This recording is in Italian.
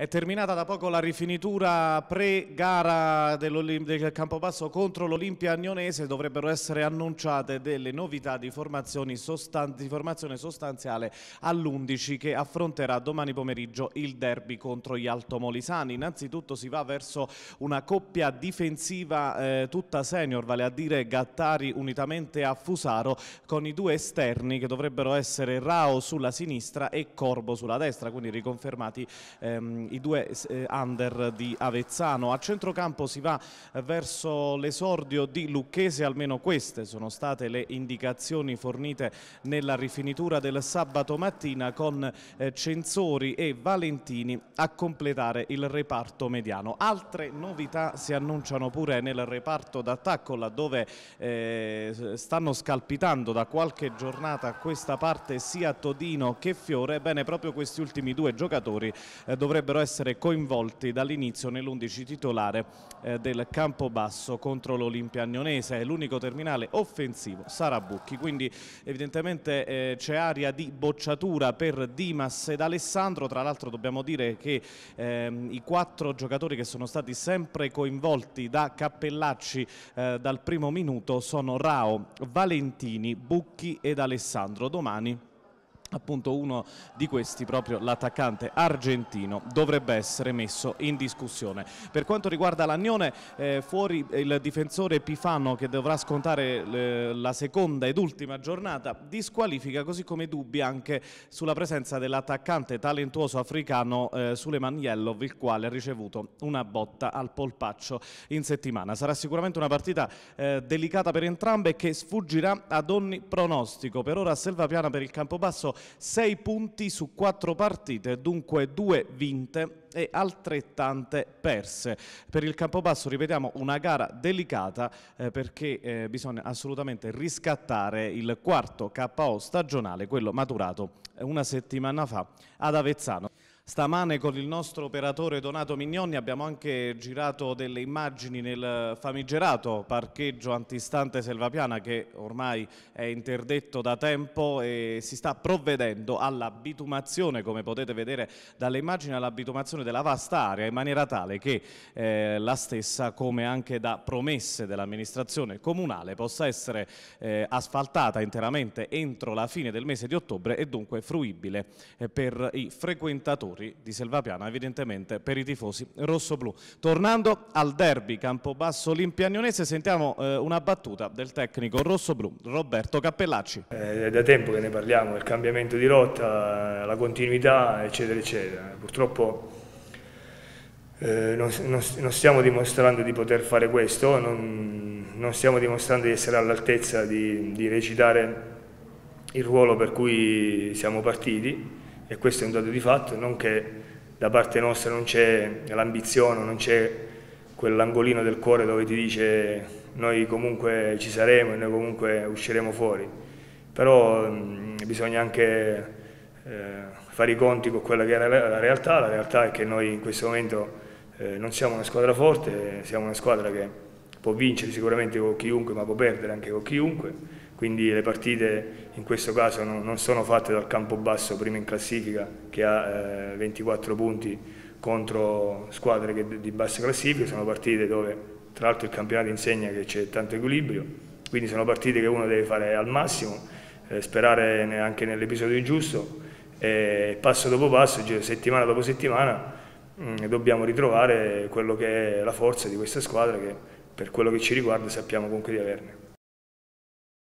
È terminata da poco la rifinitura pre-gara del Campobasso contro l'Olimpia Agnonese, dovrebbero essere annunciate delle novità di, sostan di formazione sostanziale all'11 che affronterà domani pomeriggio il derby contro gli Altomolisani. Innanzitutto si va verso una coppia difensiva eh, tutta senior, vale a dire Gattari unitamente a Fusaro con i due esterni che dovrebbero essere Rao sulla sinistra e Corbo sulla destra, quindi riconfermati ehm, i due eh, under di Avezzano. A centrocampo si va eh, verso l'esordio di Lucchese, almeno queste sono state le indicazioni fornite nella rifinitura del sabato mattina con eh, Censori e Valentini a completare il reparto mediano. Altre novità si annunciano pure nel reparto d'attacco laddove eh, stanno scalpitando da qualche giornata a questa parte sia Todino che Fiore, ebbene proprio questi ultimi due giocatori eh, dovrebbero potrebbero essere coinvolti dall'inizio nell'11 titolare eh, del Campobasso contro l'Olimpia Agnonese. È l'unico terminale offensivo sarà Bucchi, quindi evidentemente eh, c'è aria di bocciatura per Dimas ed Alessandro. Tra l'altro dobbiamo dire che ehm, i quattro giocatori che sono stati sempre coinvolti da Cappellacci eh, dal primo minuto sono Rao, Valentini, Bucchi ed Alessandro. Domani appunto uno di questi, proprio l'attaccante argentino, dovrebbe essere messo in discussione. Per quanto riguarda l'Agnone, eh, fuori il difensore Pifano che dovrà scontare eh, la seconda ed ultima giornata, disqualifica così come dubbi anche sulla presenza dell'attaccante talentuoso africano eh, Suleiman Yellov, il quale ha ricevuto una botta al polpaccio in settimana. Sarà sicuramente una partita eh, delicata per entrambe che sfuggirà ad ogni pronostico. Per ora Selva Piana per il Campobasso 6 punti su 4 partite, dunque 2 vinte e altrettante perse. Per il Campobasso, ripetiamo, una gara delicata eh, perché eh, bisogna assolutamente riscattare il quarto KO stagionale, quello maturato una settimana fa ad Avezzano. Stamane con il nostro operatore Donato Mignoni abbiamo anche girato delle immagini nel famigerato parcheggio antistante Selvapiana che ormai è interdetto da tempo e si sta provvedendo all'abitumazione, come potete vedere dalle immagini, all'abitumazione della vasta area in maniera tale che eh, la stessa, come anche da promesse dell'amministrazione comunale, possa essere eh, asfaltata interamente entro la fine del mese di ottobre e dunque fruibile eh, per i frequentatori azzurri di Selvapiana, evidentemente per i tifosi rossoblù. Tornando al derby Campobasso Olimpianionese, sentiamo eh, una battuta del tecnico rossoblù Roberto Cappellacci. Eh, è da tempo che ne parliamo, il cambiamento di rotta, eh, la continuità, eccetera, eccetera. Purtroppo eh, non, non, non, stiamo dimostrando di poter fare questo, non, non stiamo dimostrando di essere all'altezza di, di recitare il ruolo per cui siamo partiti e questo è un dato di fatto, non che da parte nostra non c'è l'ambizione, non c'è quell'angolino del cuore dove ti dice noi comunque ci saremo e noi comunque usciremo fuori, però mh, bisogna anche eh, fare i conti con quella che era la realtà, la realtà è che noi in questo momento eh, non siamo una squadra forte, siamo una squadra che può vincere sicuramente con chiunque ma può perdere anche con chiunque, quindi le partite in questo caso non, sono fatte dal campo basso prima in classifica che ha 24 eh, punti contro squadre di bassa classifica, sono partite dove tra l'altro il campionato insegna che c'è tanto equilibrio, quindi sono partite che uno deve fare al massimo, eh, sperare anche nell'episodio giusto e passo dopo passo, cioè settimana dopo settimana mm, dobbiamo ritrovare quello che è la forza di questa squadra che per quello che ci riguarda sappiamo comunque di averne.